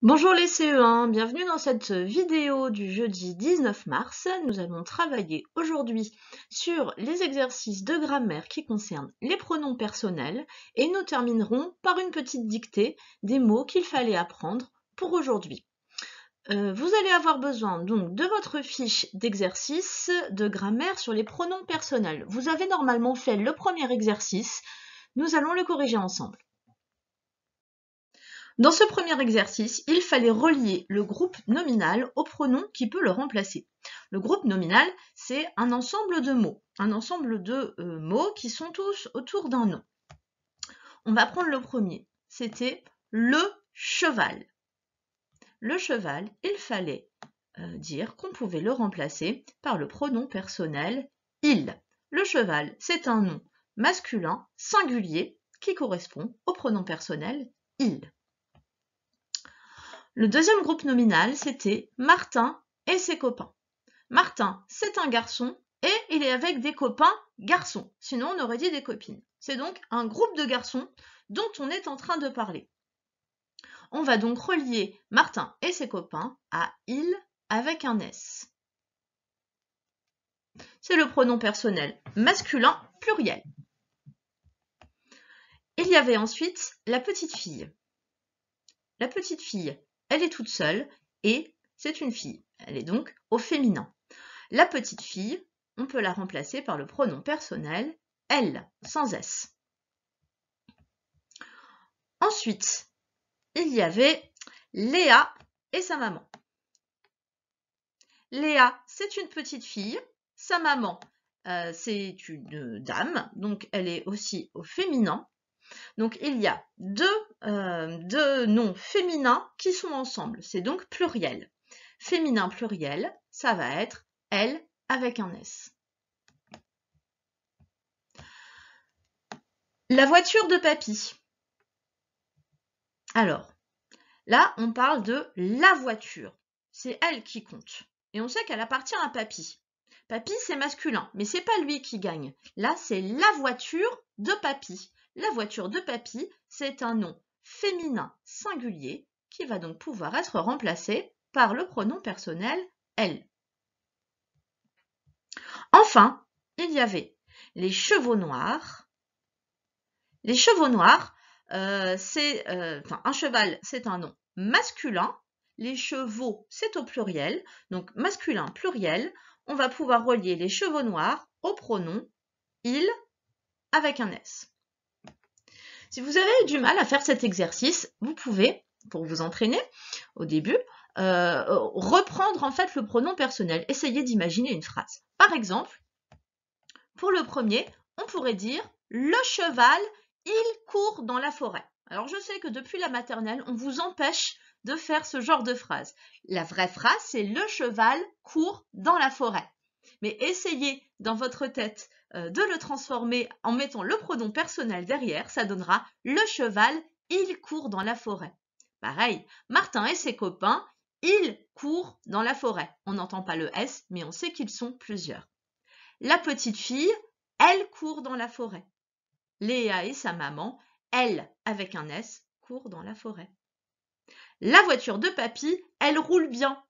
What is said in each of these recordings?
Bonjour les CE1, bienvenue dans cette vidéo du jeudi 19 mars. Nous allons travailler aujourd'hui sur les exercices de grammaire qui concernent les pronoms personnels et nous terminerons par une petite dictée des mots qu'il fallait apprendre pour aujourd'hui. Euh, vous allez avoir besoin donc de votre fiche d'exercice de grammaire sur les pronoms personnels. Vous avez normalement fait le premier exercice, nous allons le corriger ensemble. Dans ce premier exercice, il fallait relier le groupe nominal au pronom qui peut le remplacer. Le groupe nominal, c'est un ensemble de mots, un ensemble de euh, mots qui sont tous autour d'un nom. On va prendre le premier, c'était le cheval. Le cheval, il fallait euh, dire qu'on pouvait le remplacer par le pronom personnel il. Le cheval, c'est un nom masculin singulier qui correspond au pronom personnel il. Le deuxième groupe nominal, c'était Martin et ses copains. Martin, c'est un garçon et il est avec des copains garçons. Sinon, on aurait dit des copines. C'est donc un groupe de garçons dont on est en train de parler. On va donc relier Martin et ses copains à il avec un S. C'est le pronom personnel masculin pluriel. Il y avait ensuite la petite fille. La petite fille, elle est toute seule et c'est une fille. Elle est donc au féminin. La petite fille, on peut la remplacer par le pronom personnel elle, sans s. Ensuite, il y avait Léa et sa maman. Léa, c'est une petite fille. Sa maman, euh, c'est une dame, donc elle est aussi au féminin. Donc il y a euh, deux, noms féminins qui sont ensemble. C'est donc pluriel. Féminin pluriel, ça va être elle avec un S. La voiture de papy. Alors, là, on parle de la voiture. C'est elle qui compte. Et on sait qu'elle appartient à papy. Papy, c'est masculin, mais c'est pas lui qui gagne. Là, c'est la voiture de papy. La voiture de papy, c'est un nom féminin singulier qui va donc pouvoir être remplacé par le pronom personnel elle. Enfin, il y avait les chevaux noirs. Les chevaux noirs, euh, c'est euh, un cheval, c'est un nom masculin. Les chevaux, c'est au pluriel, donc masculin pluriel. On va pouvoir relier les chevaux noirs au pronom il avec un s. Si vous avez du mal à faire cet exercice, vous pouvez, pour vous entraîner au début, euh, reprendre en fait le pronom personnel. Essayez d'imaginer une phrase. Par exemple, pour le premier, on pourrait dire le cheval, il court dans la forêt. Alors je sais que depuis la maternelle, on vous empêche de faire ce genre de phrase. La vraie phrase, c'est le cheval court dans la forêt. Mais essayez dans votre tête euh, de le transformer en mettant le pronom personnel derrière, ça donnera le cheval, il court dans la forêt. Pareil, Martin et ses copains, ils courent dans la forêt. On n'entend pas le S, mais on sait qu'ils sont plusieurs. La petite fille, elle court dans la forêt. Léa et sa maman, elle, avec un S, court dans la forêt. La voiture de papy, elle roule bien.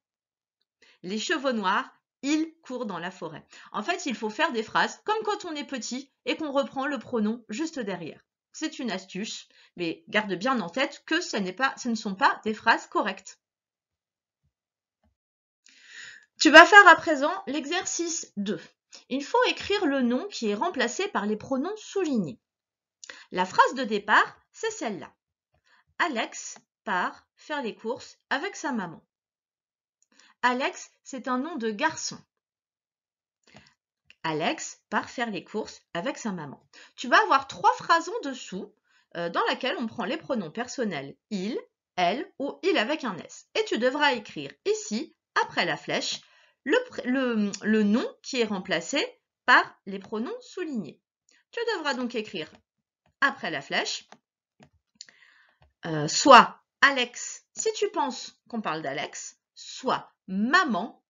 Les chevaux noirs, il court dans la forêt. En fait, il faut faire des phrases comme quand on est petit et qu'on reprend le pronom juste derrière. C'est une astuce, mais garde bien en tête que ce, pas, ce ne sont pas des phrases correctes. Tu vas faire à présent l'exercice 2. Il faut écrire le nom qui est remplacé par les pronoms soulignés. La phrase de départ, c'est celle-là. Alex part faire les courses avec sa maman. Alex c'est un nom de garçon. Alex part faire les courses avec sa maman. Tu vas avoir trois phrases en dessous euh, dans laquelle on prend les pronoms personnels il, elle ou il avec un S. Et tu devras écrire ici, après la flèche, le, le, nom qui est remplacé par les pronoms soulignés. Tu devras donc écrire après la flèche euh, soit Alex si tu penses qu'on parle d'Alex, soit maman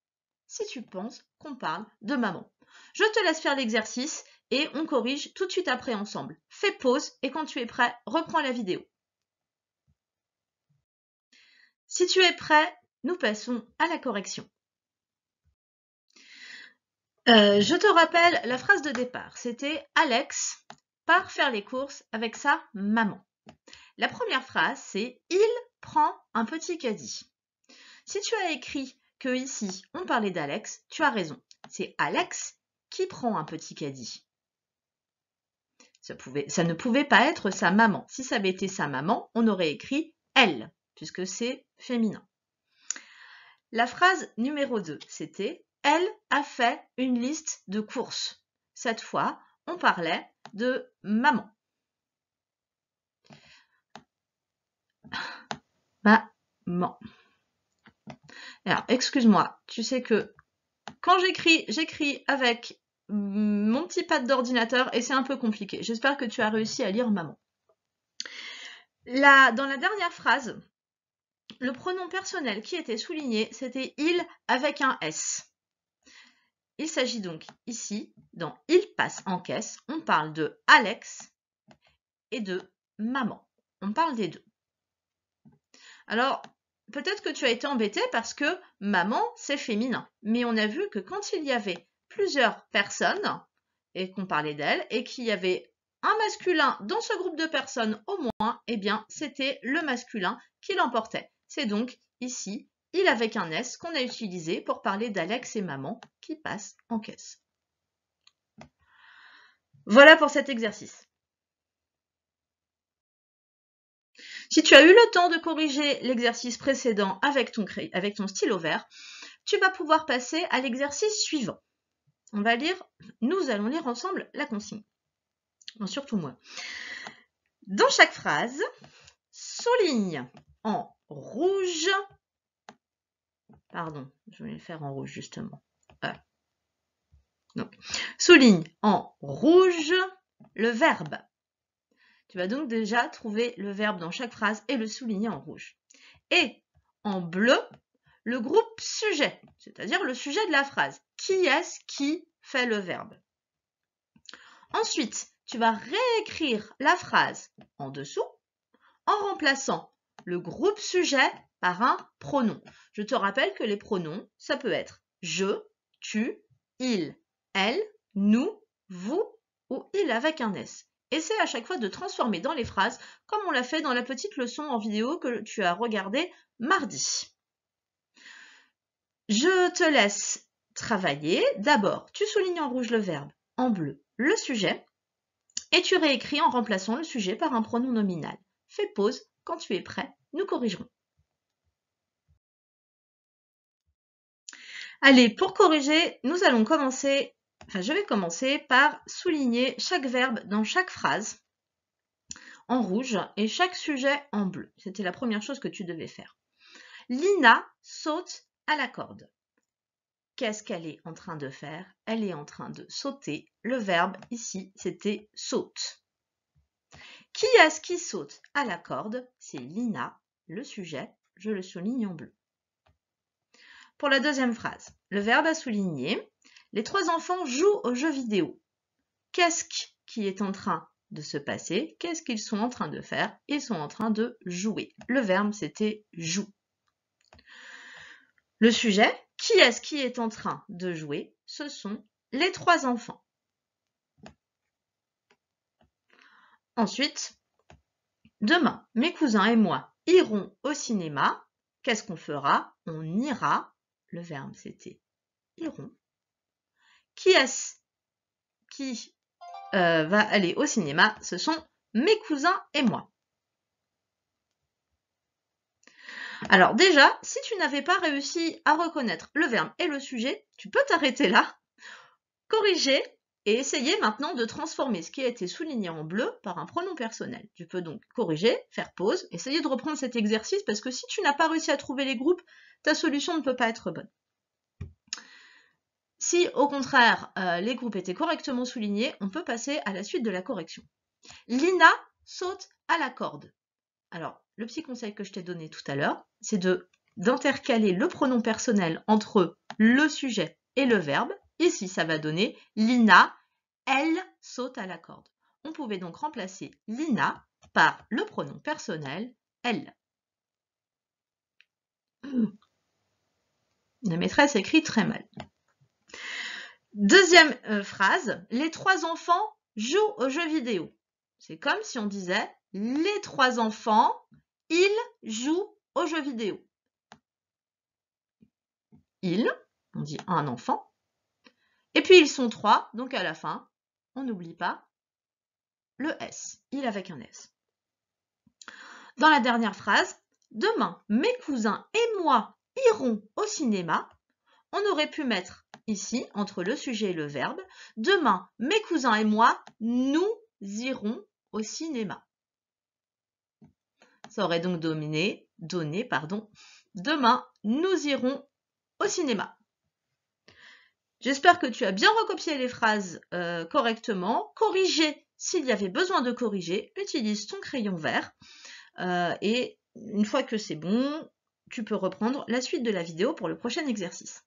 si tu penses qu'on parle de maman. Je te laisse faire l'exercice et on corrige tout de suite après ensemble. Fais pause et quand tu es prêt, reprends la vidéo. Si tu es prêt, nous passons à la correction. Euh, je te rappelle la phrase de départ. C'était Alex part faire les courses avec sa maman. La première phrase, c'est Il prend un petit caddie. Si tu as écrit que ici on parlait d'Alex, tu as raison. C'est Alex qui prend un petit caddie. Ça, pouvait, ça, ne pouvait pas être sa maman. Si ça avait été sa maman, on aurait écrit elle, puisque c'est féminin. La phrase numéro 2, c'était Elle a fait une liste de courses. Cette fois, on parlait de maman. Maman. Alors, excuse-moi, tu sais que quand j'écris, j'écris avec mon petit pad d'ordinateur et c'est un peu compliqué. J'espère que tu as réussi à lire maman. Là, dans la dernière phrase, le pronom personnel qui était souligné, c'était il avec un S. Il s'agit donc ici, dans il passe en caisse, on parle de Alex et de maman. On parle des deux. Alors, peut-être que tu as été embêté parce que maman, c'est féminin. Mais on a vu que quand il y avait plusieurs personnes et qu'on parlait d'elles et qu'il y avait un masculin dans ce groupe de personnes au moins, eh bien, c'était le masculin qui l'emportait. C'est donc ici il avec un S qu'on a utilisé pour parler d'Alex et maman qui passent en caisse. Voilà pour cet exercice. Si tu as eu le temps de corriger l'exercice précédent avec ton, stylo vert, tu vas pouvoir passer à l'exercice suivant. On va lire, nous allons lire ensemble la consigne. surtout moi. Dans chaque phrase, souligne en rouge. Pardon, je voulais le faire en rouge justement. souligne en rouge le verbe tu vas donc déjà trouver le verbe dans chaque phrase et le souligner en rouge. Et en bleu, le groupe sujet, c'est-à-dire le sujet de la phrase. Qui est-ce qui fait le verbe Ensuite, tu vas réécrire la phrase en dessous en remplaçant le groupe sujet par un pronom. Je te rappelle que les pronoms, ça peut être je, tu, il, elle, nous, vous ou il avec un S. Essaie à chaque fois de transformer dans les phrases comme on l'a fait dans la petite leçon en vidéo que tu as regardée mardi. Je te laisse travailler. D'abord, tu soulignes en rouge le verbe, en bleu le sujet et tu réécris en remplaçant le sujet par un pronom nominal. Fais pause, quand tu es prêt, nous corrigerons. Allez, pour corriger, nous allons commencer euh, je vais commencer par souligner chaque verbe dans chaque phrase en rouge et chaque sujet en bleu. C'était la première chose que tu devais faire. Lina saute à la corde. Qu'est-ce qu'elle est en train de faire Elle est en train de sauter. Le verbe ici, c'était saute. Qui est-ce qui saute à la corde C'est Lina, le sujet, je le souligne en bleu. Pour la deuxième phrase, le verbe à souligner, les trois enfants jouent aux jeux vidéo. Qu'est-ce qui est en train de se passer Qu'est-ce qu'ils sont en train de faire Ils sont en train de jouer. Le verbe, c'était joue. Le sujet, qui est-ce qui est en train de jouer Ce sont les trois enfants. Ensuite, demain, mes cousins et moi irons au cinéma. Qu'est-ce qu'on fera On ira. Le verbe, c'était iront. Qui est-ce qui euh, va aller au cinéma Ce sont mes cousins et moi. Alors déjà, si tu n'avais pas réussi à reconnaître le verbe et le sujet, tu peux t'arrêter là, corriger et essayer maintenant de transformer ce qui a été souligné en bleu par un pronom personnel. Tu peux donc corriger, faire pause, essayer de reprendre cet exercice parce que si tu n'as pas réussi à trouver les groupes, ta solution ne peut pas être bonne. Si au contraire euh, les groupes étaient correctement soulignés, on peut passer à la suite de la correction. Lina saute à la corde. Alors, le petit conseil que je t'ai donné tout à l'heure, c'est d'intercaler le pronom personnel entre le sujet et le verbe. Ici, ça va donner Lina, elle saute à la corde. On pouvait donc remplacer Lina par le pronom personnel elle. La maîtresse écrit très mal. Deuxième euh, phrase, les trois enfants jouent aux jeux vidéo. C'est comme si on disait les trois enfants, ils jouent aux jeux vidéo. Ils, on dit un enfant. Et puis ils sont trois, donc à la fin, on n'oublie pas le S, il avec un S. Dans la dernière phrase, demain, mes cousins et moi irons au cinéma. On aurait pu mettre ici, entre le sujet et le verbe. Demain, mes cousins et moi, nous irons au cinéma. Ça aurait donc dominé, donné, pardon. Demain, nous irons au cinéma. J'espère que tu as bien recopié les phrases euh, correctement. Corriger, s'il y avait besoin de corriger, utilise ton crayon vert. Euh, et une fois que c'est bon, tu peux reprendre la suite de la vidéo pour le prochain exercice.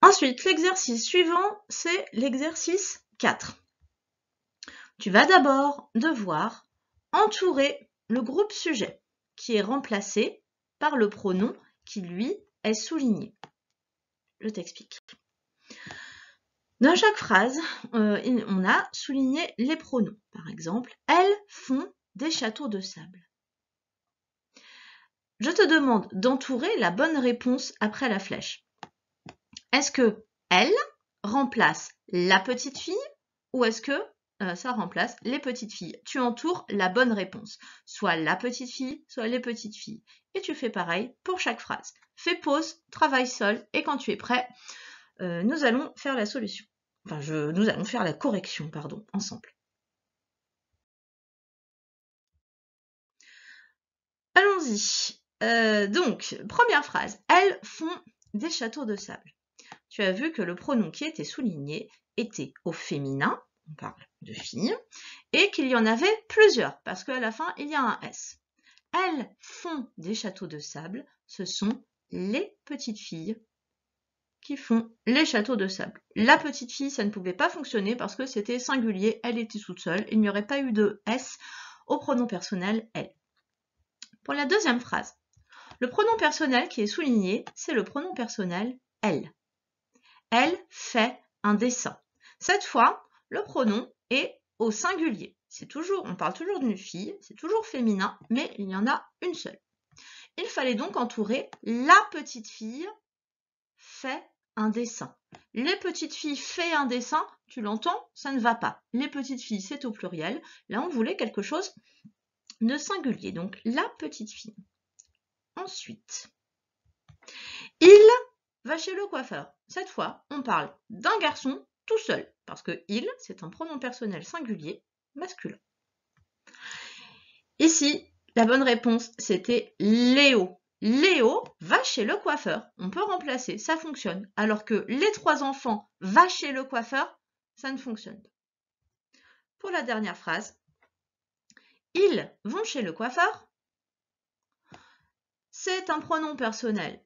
Ensuite, l'exercice suivant, c'est l'exercice 4. Tu vas d'abord devoir entourer le groupe sujet qui est remplacé par le pronom qui, lui, est souligné. Je t'explique. Dans chaque phrase, euh, on a souligné les pronoms. Par exemple, elles font des châteaux de sable. Je te demande d'entourer la bonne réponse après la flèche. Est-ce que elle remplace la petite fille ou est-ce que euh, ça remplace les petites filles Tu entoures la bonne réponse, soit la petite fille, soit les petites filles. Et tu fais pareil pour chaque phrase. Fais pause, travaille seul et quand tu es prêt, euh, nous allons faire la solution. Enfin, nous allons faire la correction, pardon, ensemble. Allons-y. Euh, donc, première phrase. Elles font des châteaux de sable tu as vu que le pronom qui était souligné était au féminin, on parle de filles, et qu'il y en avait plusieurs, parce qu'à la fin, il y a un S. Elles font des châteaux de sable, ce sont les petites filles qui font les châteaux de sable. La petite fille, ça ne pouvait pas fonctionner parce que c'était singulier, elle était toute seule, il n'y aurait pas eu de S au pronom personnel elle. Pour la deuxième phrase, le pronom personnel qui est souligné, c'est le pronom personnel elle. Elle fait un dessin. Cette fois, le pronom est au singulier. C'est toujours, on parle toujours d'une fille, c'est toujours féminin, mais il y en a une seule. Il fallait donc entourer la petite fille fait un dessin. Les petites filles fait un dessin, tu l'entends, ça ne va pas. Les petites filles, c'est au pluriel. Là, on voulait quelque chose de singulier. Donc, la petite fille. Ensuite, il va chez le coiffeur. Cette fois, on parle d'un garçon tout seul, parce que il, c'est un pronom personnel singulier masculin. Ici, la bonne réponse, c'était Léo. Léo va chez le coiffeur. On peut remplacer, ça fonctionne. Alors que les trois enfants va chez le coiffeur, ça ne fonctionne pas. Pour la dernière phrase, ils vont chez le coiffeur. C'est un pronom personnel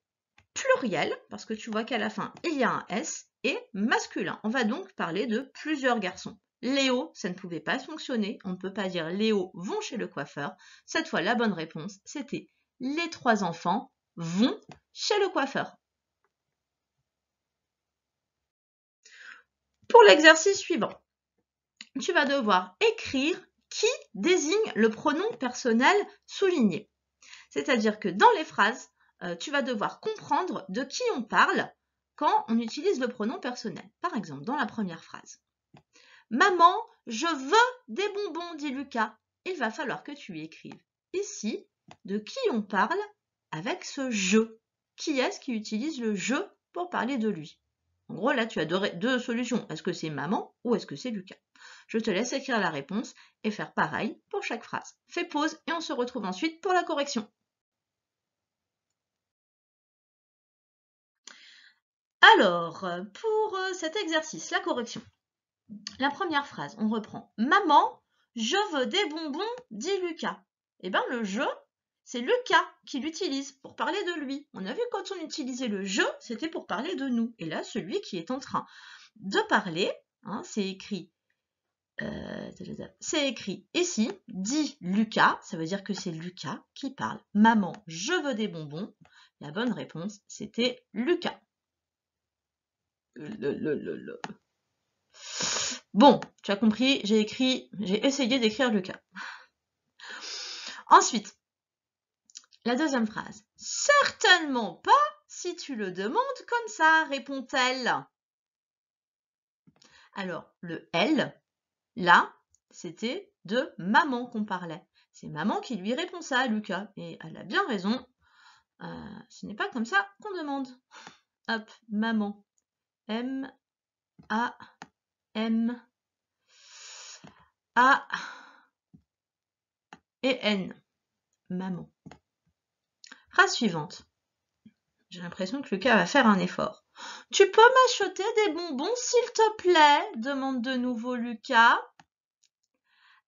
pluriel, parce que tu vois qu'à la fin, il y a un S, et masculin. On va donc parler de plusieurs garçons. Léo, ça ne pouvait pas fonctionner. On ne peut pas dire Léo vont chez le coiffeur. Cette fois, la bonne réponse, c'était les trois enfants vont chez le coiffeur. Pour l'exercice suivant, tu vas devoir écrire qui désigne le pronom personnel souligné. C'est-à-dire que dans les phrases, euh, tu vas devoir comprendre de qui on parle quand on utilise le pronom personnel. Par exemple, dans la première phrase. Maman, je veux des bonbons, dit Lucas. Il va falloir que tu écrives. Ici, de qui on parle avec ce je. Qui est-ce qui utilise le je pour parler de lui En gros, là, tu as deux, solutions. Est-ce que c'est maman ou est-ce que c'est Lucas Je te laisse écrire la réponse et faire pareil pour chaque phrase. Fais pause et on se retrouve ensuite pour la correction. Alors, pour euh, cet exercice, la correction. La première phrase, on reprend. Maman, je veux des bonbons, dit Lucas. Eh bien, le je, c'est Lucas qui l'utilise pour parler de lui. On a vu quand on utilisait le je, c'était pour parler de nous. Et là, celui qui est en train de parler, hein, c'est écrit. Euh, c'est écrit ici, dit Lucas, ça veut dire que c'est Lucas qui parle. Maman, je veux des bonbons. La bonne réponse, c'était Lucas. Bon, tu as compris, j'ai écrit, j'ai essayé d'écrire le cas. Ensuite, la deuxième phrase. Certainement pas si tu le demandes comme ça, répond-elle. Alors, le l là, c'était de maman qu'on parlait. C'est maman qui lui répond ça à Lucas. Et elle a bien raison. Euh, ce n'est pas comme ça qu'on demande. Hop, maman. M A M A et N. Maman. Phrase suivante. J'ai l'impression que Lucas va faire un effort. Tu peux m'acheter des bonbons, s'il te plaît demande de nouveau Lucas.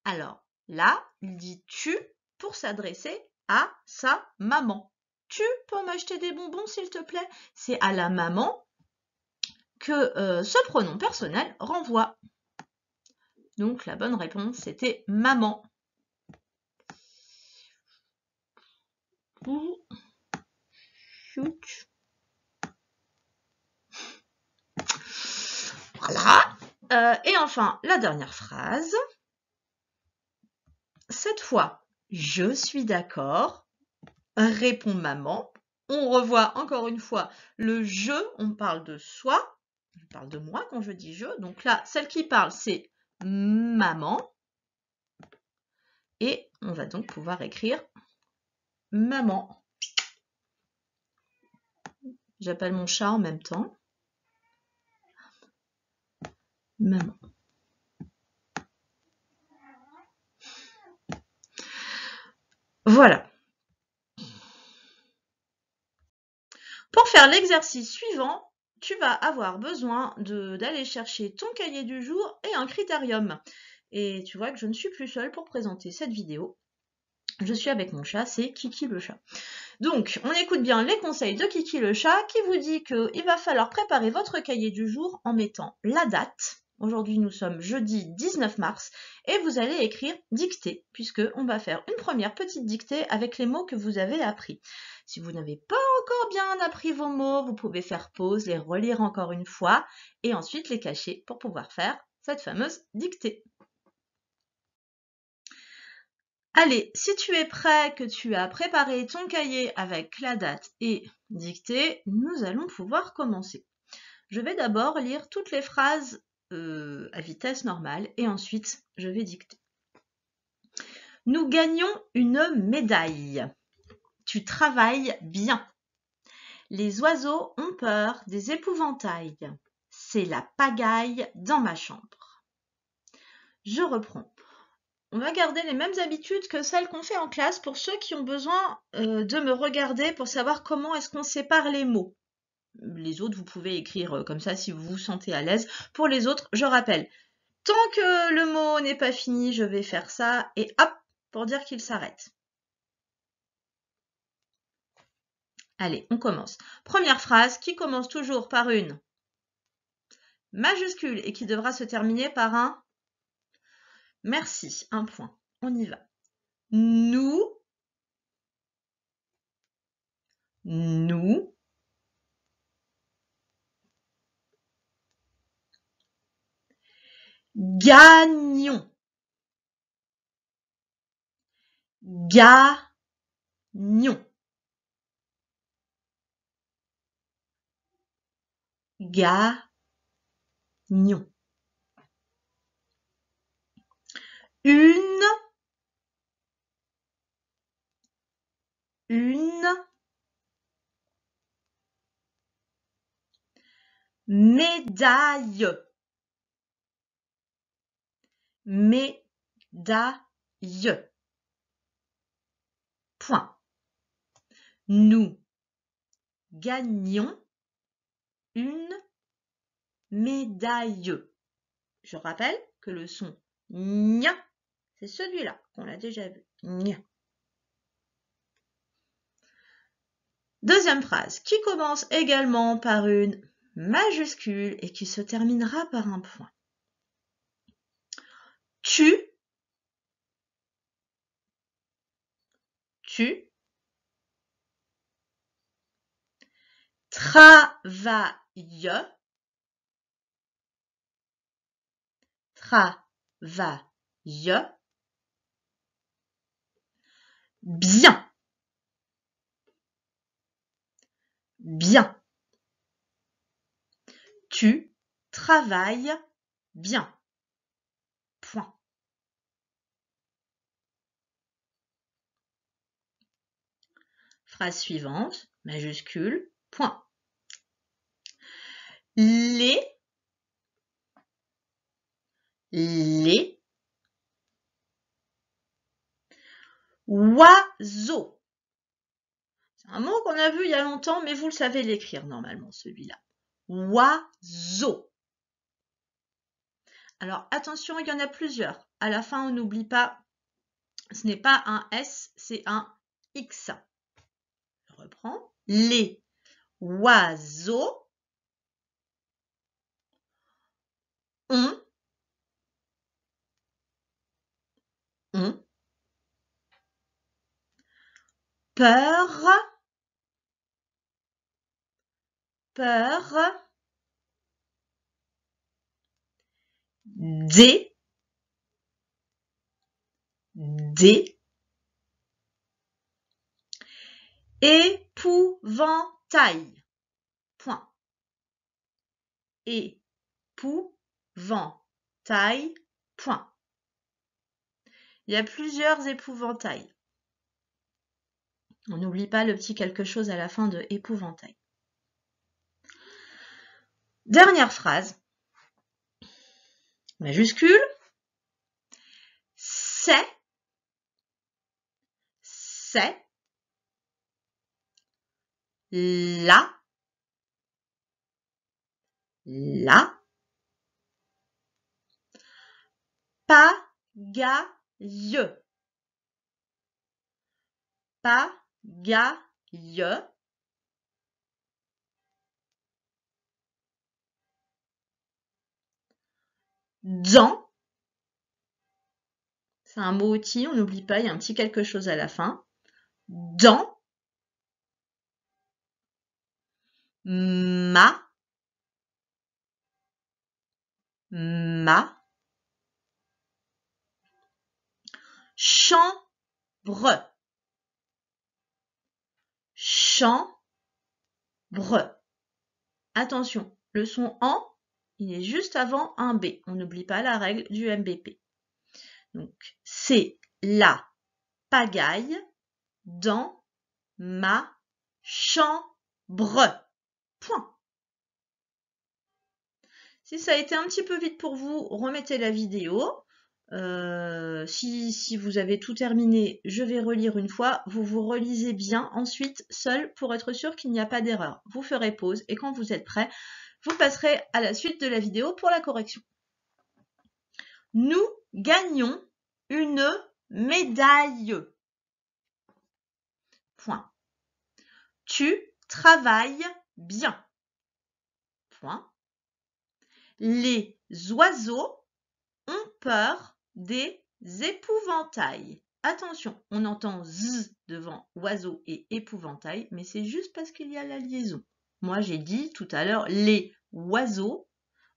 Alors là, il dit tu pour s'adresser à sa maman. Tu peux m'acheter des bonbons, s'il te plaît C'est à la maman que euh, ce pronom personnel renvoie. Donc la bonne réponse c'était maman. Voilà. Euh, et enfin, la dernière phrase. Cette fois, je suis d'accord, répond maman. On revoit encore une fois le je, on parle de soi je parle de moi quand je dis je. Donc là, celle qui parle, c'est maman. Et on va donc pouvoir écrire maman. J'appelle mon chat en même temps. Maman. Voilà. Pour faire l'exercice suivant, tu vas avoir besoin d'aller chercher ton cahier du jour et un critérium. Et tu vois que je ne suis plus seule pour présenter cette vidéo. Je suis avec mon chat, c'est Kiki le chat. Donc, on écoute bien les conseils de Kiki le chat qui vous dit qu'il va falloir préparer votre cahier du jour en mettant la date, Aujourd'hui, nous sommes jeudi 19 mars et vous allez écrire dictée, puisque on va faire une première petite dictée avec les mots que vous avez appris. Si vous n'avez pas encore bien appris vos mots, vous pouvez faire pause, les relire encore une fois et ensuite les cacher pour pouvoir faire cette fameuse dictée. Allez, si tu es prêt, que tu as préparé ton cahier avec la date et dictée, nous allons pouvoir commencer. Je vais d'abord lire toutes les phrases euh, à vitesse normale et ensuite je vais dicter. Nous gagnons une médaille. Tu travailles bien. Les oiseaux ont peur des épouvantails. C'est la pagaille dans ma chambre. Je reprends. On va garder les mêmes habitudes que celles qu'on fait en classe pour ceux qui ont besoin euh, de me regarder pour savoir comment est-ce qu'on sépare les mots. Les autres, vous pouvez écrire euh, comme ça si vous vous sentez à l'aise. Pour les autres, je rappelle. Tant que le mot n'est pas fini, je vais faire ça et hop, pour dire qu'il s'arrête. Allez, on commence. Première phrase qui commence toujours par une majuscule et qui devra se terminer par un merci, un point. On y va. Nous, Gagnon. Gagnon. Gagnon. Une une médaille médaille. Point. Nous gagnons une médaille. Je rappelle que le son nia, c'est celui-là qu'on a déjà vu. Deuxième phrase qui commence également par une majuscule et qui se terminera par un point tu tu travaille travaille bien bien tu travailles bien Phrase suivante, majuscule, point. Les, les oiseaux. C'est un mot qu'on a vu il y a longtemps, mais vous le savez l'écrire normalement, celui-là. Oiseaux. Alors attention, il y en a plusieurs. À la fin, on n'oublie pas, ce n'est pas un S, c'est un X reprends. Les oiseaux ont, ont peur, peur des, des Épouvantail. Point. Épouvantail. Point. Il y a plusieurs épouvantails. On n'oublie pas le petit quelque chose à la fin de épouvantail. Dernière phrase. Majuscule. C'est. C'est la la pagaille pagaille dans c'est un mot outil, on n'oublie pas, il y a un petit quelque chose à la fin. Dans ma ma chambre chambre attention le son en il est juste avant un B. On n'oublie pas la règle du MBP. Donc, c'est la pagaille dans ma chambre. Point. Si ça a été un petit peu vite pour vous, remettez la vidéo. Euh, si, si, vous avez tout terminé, je vais relire une fois. Vous vous relisez bien ensuite seul pour être sûr qu'il n'y a pas d'erreur. Vous ferez pause et quand vous êtes prêt, vous passerez à la suite de la vidéo pour la correction. Nous gagnons une médaille. Point. Tu travailles bien. Point. Les oiseaux ont peur des épouvantails. Attention, on entend z devant oiseau et épouvantail, mais c'est juste parce qu'il y a la liaison. Moi, j'ai dit tout à l'heure, les oiseaux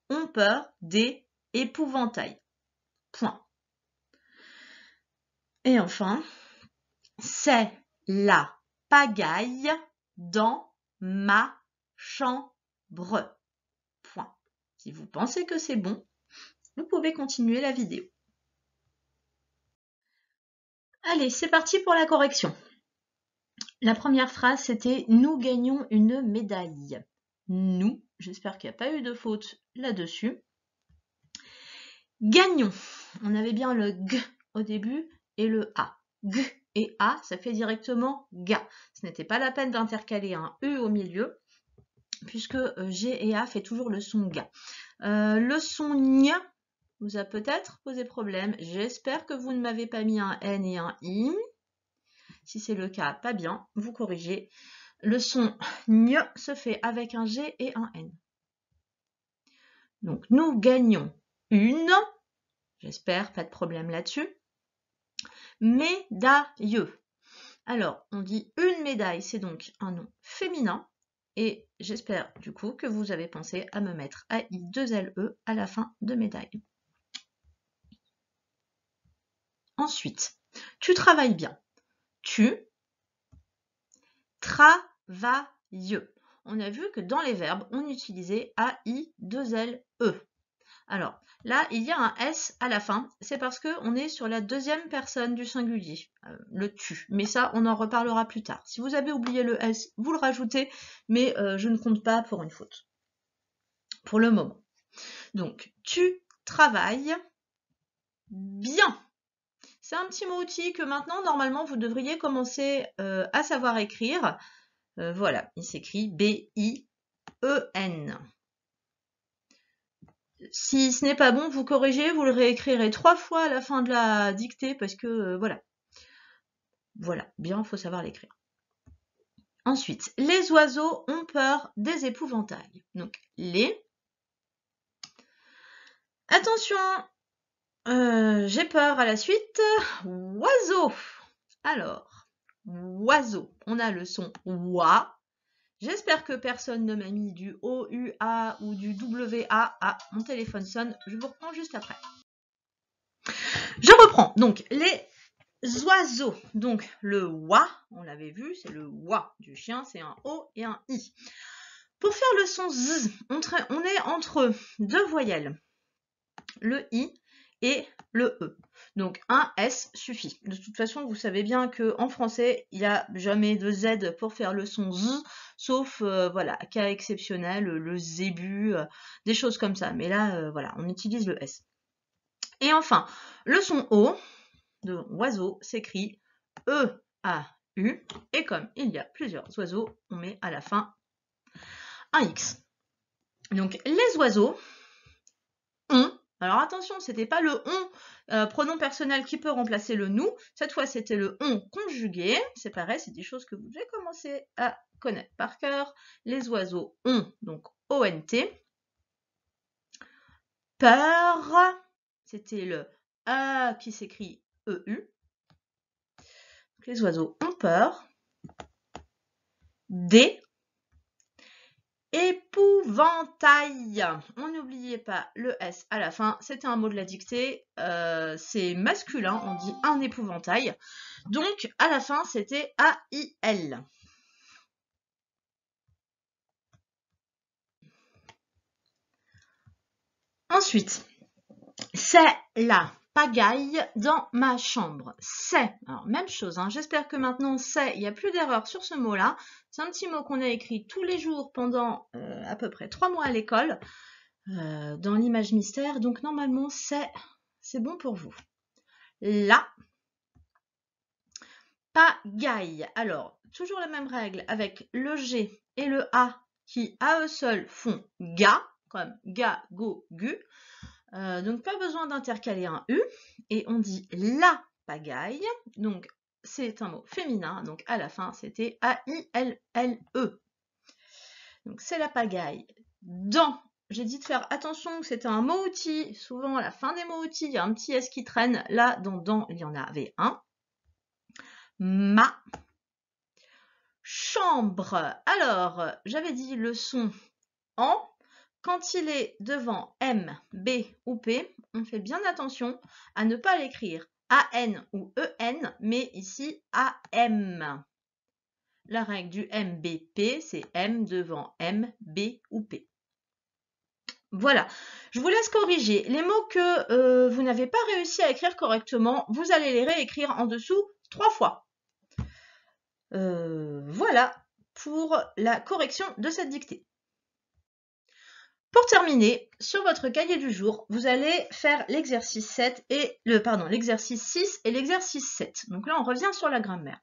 ont peur des épouvantails. Point. Et enfin, c'est la pagaille dans ma chambre. Point. Si vous pensez que c'est bon, vous pouvez continuer la vidéo. Allez, c'est parti pour la correction. La première phrase, c'était Nous gagnons une médaille. Nous, j'espère qu'il n'y a pas eu de faute là-dessus. Gagnons. On avait bien le G au début et le A. G et A, ça fait directement GA. Ce n'était pas la peine d'intercaler un E au milieu puisque euh, G et A fait toujours le son G. Euh, le son N vous a peut-être posé problème. J'espère que vous ne m'avez pas mis un N et un I. Si c'est le cas, pas bien, vous corrigez. Le son N se fait avec un G et un N. Donc nous gagnons une, j'espère, pas de problème là-dessus, médaille. Alors, on dit une médaille, c'est donc un nom féminin. Et j'espère du coup que vous avez pensé à me mettre ai 2 e à la fin de médaille. Ensuite, tu travailles bien. Tu travailles. On a vu que dans les verbes, on utilisait ai 2 e alors là, il y a un S à la fin. C'est parce qu'on est sur la deuxième personne du singulier, euh, le tu. Mais ça, on en reparlera plus tard. Si vous avez oublié le S, vous le rajoutez, mais euh, je ne compte pas pour une faute. Pour le moment. Donc, tu travailles bien. C'est un petit mot outil que maintenant, normalement, vous devriez commencer euh, à savoir écrire. voilà, il s'écrit B-I-E-N. Si ce n'est pas bon, vous corrigez, vous le réécrirez trois fois à la fin de la dictée parce que euh, voilà. Voilà, bien, faut savoir l'écrire. Ensuite, les oiseaux ont peur des épouvantails. Donc, les. Attention, euh, j'ai peur à la suite. Oiseau. Alors, oiseau. On a le son wa" J'espère que personne ne m'a mis du OUA ou du WA. Ah, mon téléphone sonne, je vous reprends juste après. Je reprends. Donc, les oiseaux. Donc, le WA, on l'avait vu, c'est le WA du chien, c'est un O et un I. Pour faire le son Z, on, on est entre deux voyelles, le I et le E. Donc un S suffit. De toute façon, vous savez bien qu'en français, il n'y a jamais de Z pour faire le son Z, sauf euh, voilà, cas exceptionnel, le zébu, euh, des choses comme ça. Mais là, euh, voilà, on utilise le S. Et enfin, le son O de oiseau s'écrit E-A-U. Et comme il y a plusieurs oiseaux, on met à la fin un X. Donc les oiseaux, alors attention, c'était pas le on, euh, pronom personnel qui peut remplacer le nous. Cette fois, c'était le on conjugué. C'est pareil, c'est des choses que vous devez commencer à connaître par cœur. Les oiseaux ont, donc ONT. Peur, c'était le A qui s'écrit EU. les oiseaux ont peur. D » Épouvantail. On n'oubliait pas le S à la fin. C'était un mot de la dictée. Euh, c'est masculin. On dit un épouvantail. Donc, à la fin, c'était A-I-L. Ensuite, c'est là pagaille dans ma chambre. C'est. Alors, même chose, hein. j'espère que maintenant c'est, il n'y a plus d'erreur sur ce mot-là. C'est un petit mot qu'on a écrit tous les jours pendant euh, à peu près trois mois à l'école, euh, dans l'image mystère. Donc, normalement, c'est, c'est bon pour vous. Là, pagaille. Alors, toujours la même règle avec le G et le A qui à eux seuls font ga, comme ga, go, gu. Euh, donc pas besoin d'intercaler un U. Et on dit la pagaille. Donc c'est un mot féminin. Donc à la fin, c'était A-I-L-L-E. Donc c'est la pagaille. Dans. J'ai dit de faire attention que c'était un mot-outil. Souvent, à la fin des mots-outils, il y a un petit S qui traîne. Là, dans dans, il y en avait un. Ma. Chambre. Alors, j'avais dit le son en quand il est devant M, B ou P, on fait bien attention à ne pas l'écrire AN ou EN, mais ici AM. La règle du MBP, c'est M devant M, B ou P. Voilà, je vous laisse corriger. Les mots que euh, vous n'avez pas réussi à écrire correctement, vous allez les réécrire en dessous trois fois. Euh, voilà pour la correction de cette dictée. Pour terminer, sur votre cahier du jour, vous allez faire l'exercice 7 et le pardon, l'exercice 6 et l'exercice 7. Donc là, on revient sur la grammaire.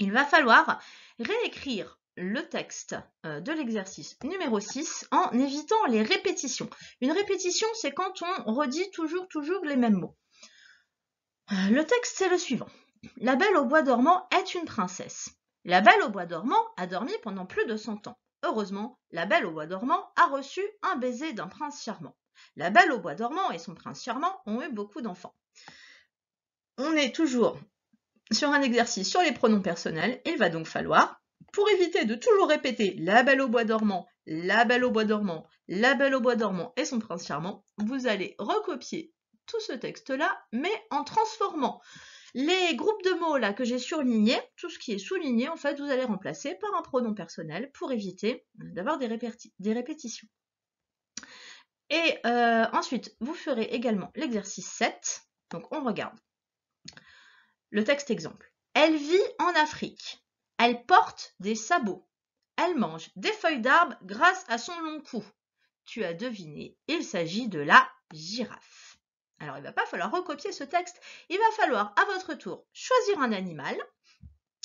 Il va falloir réécrire le texte euh, de l'exercice numéro 6 en évitant les répétitions. Une répétition, c'est quand on redit toujours, toujours les mêmes mots. Euh, le texte, c'est le suivant. La belle au bois dormant est une princesse. La belle au bois dormant a dormi pendant plus de 100 ans. Heureusement, la Belle au Bois dormant a reçu un baiser d'un prince charmant. La Belle au Bois dormant et son prince charmant ont eu beaucoup d'enfants. On est toujours sur un exercice sur les pronoms personnels. Il va donc falloir, pour éviter de toujours répéter la Belle au Bois dormant, la Belle au Bois dormant, la Belle au Bois dormant et son prince charmant, vous allez recopier tout ce texte-là, mais en transformant les groupes de mots là que j'ai surlignés, tout ce qui est souligné, en fait, vous allez remplacer par un pronom personnel pour éviter euh, d'avoir des, répétitions. Et euh, ensuite, vous ferez également l'exercice 7. Donc, on regarde. Le texte exemple. Elle vit en Afrique. Elle porte des sabots. Elle mange des feuilles d'arbre grâce à son long cou. Tu as deviné, il s'agit de la girafe. Alors, il ne va pas falloir recopier ce texte. Il va falloir, à votre tour, choisir un animal.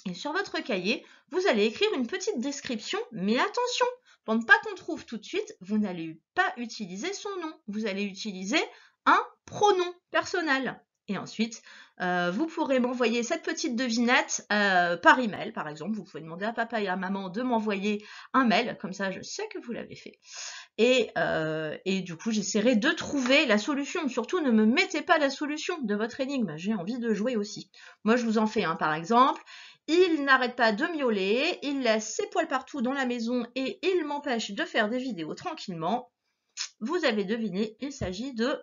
Et sur votre cahier, vous allez écrire une petite description, mais attention, pour ne pas qu'on trouve tout de suite, vous n'allez pas utiliser son nom. Vous allez utiliser un pronom personnel. Et ensuite, euh, vous pourrez m'envoyer cette petite devinette euh, par email, par exemple. Vous pouvez demander à papa et à maman de m'envoyer un mail, comme ça je sais que vous l'avez fait. Euh, et, du coup, j'essaierai de trouver la solution. Surtout, ne me mettez pas la solution de votre énigme. J'ai envie de jouer aussi. Moi, je vous en fais un, par exemple. Il n'arrête pas de miauler, il laisse ses poils partout dans la maison et il m'empêche de faire des vidéos tranquillement. Vous avez deviné, il s'agit de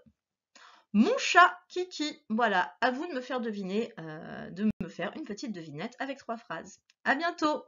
mon chat Kiki. Voilà, à vous de me faire deviner, euh, de me faire une petite devinette avec trois phrases. À bientôt